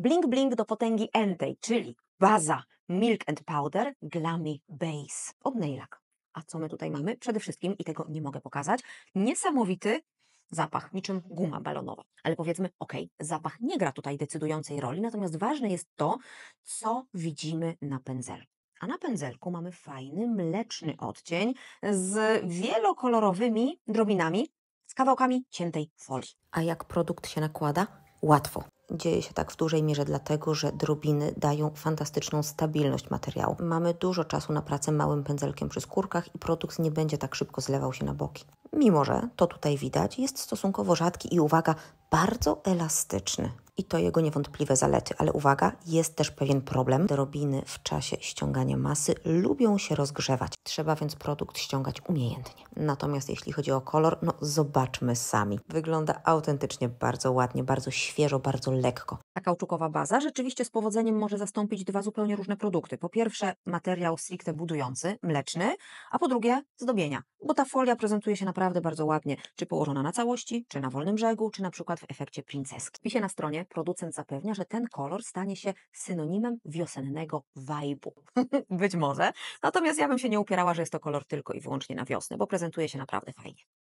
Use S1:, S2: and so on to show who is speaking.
S1: Blink Blink do potęgi Entei, czyli baza Milk and Powder Glammy Base od Nailak. A co my tutaj mamy? Przede wszystkim, i tego nie mogę pokazać, niesamowity zapach, niczym guma balonowa. Ale powiedzmy, ok, zapach nie gra tutaj decydującej roli, natomiast ważne jest to, co widzimy na pędzelku. A na pędzelku mamy fajny, mleczny odcień z wielokolorowymi drobinami, z kawałkami ciętej folii. A jak produkt się nakłada? Łatwo. Dzieje się tak w dużej mierze dlatego, że drobiny dają fantastyczną stabilność materiału. Mamy dużo czasu na pracę małym pędzelkiem przy skórkach i produkt nie będzie tak szybko zlewał się na boki. Mimo, że to tutaj widać, jest stosunkowo rzadki i uwaga, bardzo elastyczny. I to jego niewątpliwe zalety, ale uwaga, jest też pewien problem. Drobiny w czasie ściągania masy lubią się rozgrzewać. Trzeba więc produkt ściągać umiejętnie. Natomiast jeśli chodzi o kolor, no zobaczmy sami. Wygląda autentycznie bardzo ładnie, bardzo świeżo, bardzo lekko. Ta kauczukowa baza rzeczywiście z powodzeniem może zastąpić dwa zupełnie różne produkty. Po pierwsze materiał stricte budujący, mleczny, a po drugie zdobienia, bo ta folia prezentuje się naprawdę bardzo ładnie, czy położona na całości, czy na wolnym brzegu, czy na przykład w efekcie princeski. W pisie na stronie producent zapewnia, że ten kolor stanie się synonimem wiosennego vibe'u. Być może. Natomiast ja bym się nie upierała, że jest to kolor tylko i wyłącznie na wiosnę, bo prezentuje się naprawdę fajnie.